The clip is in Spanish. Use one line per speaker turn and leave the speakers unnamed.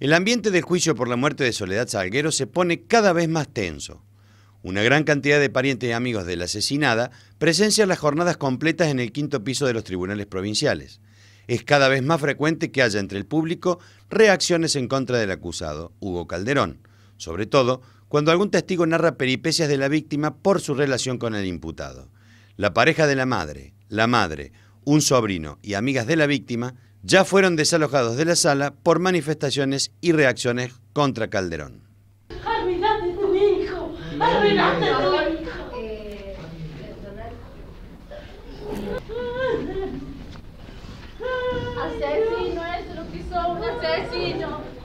El ambiente de juicio por la muerte de Soledad Salguero se pone cada vez más tenso. Una gran cantidad de parientes y amigos de la asesinada presencian las jornadas completas en el quinto piso de los tribunales provinciales. Es cada vez más frecuente que haya entre el público reacciones en contra del acusado, Hugo Calderón, sobre todo cuando algún testigo narra peripecias de la víctima por su relación con el imputado. La pareja de la madre, la madre, un sobrino y amigas de la víctima ya fueron desalojados de la sala por manifestaciones y reacciones contra Calderón.
Asesino, asesino.